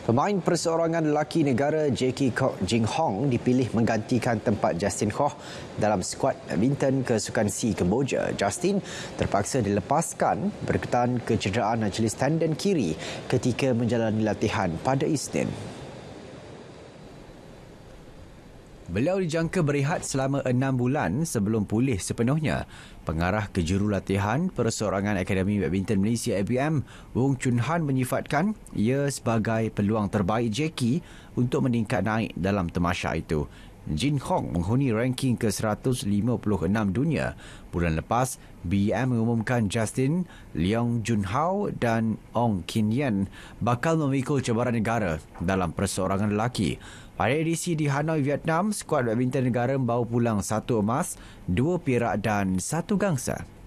Pemain perseorangan lelaki negara Jackie Kok Jing Hong dipilih menggantikan tempat Justin Koh dalam skuad badminton kesukan C Kemboja. Justin terpaksa dilepaskan berkaitan kecederaan Achilles tendon kiri ketika menjalani latihan pada Isnin. Beliau dijangka berehat selama enam bulan sebelum pulih sepenuhnya. Pengarah ke jurulatihan Persorangan Akademi Badminton Malaysia ABM, Wong Chun Han menyifatkan ia sebagai peluang terbaik Jackie untuk meningkat naik dalam temasha itu. Jin Hong menghuni ranking ke-156 dunia. Bulan lepas, BM mengumumkan Justin, Leong Jun Hao dan Ong Kin Yen bakal memikul cabaran negara dalam perseorangan lelaki. Pada edisi di Hanoi, Vietnam, skuad badminton negara membawa pulang satu emas, dua perak dan satu gangsa.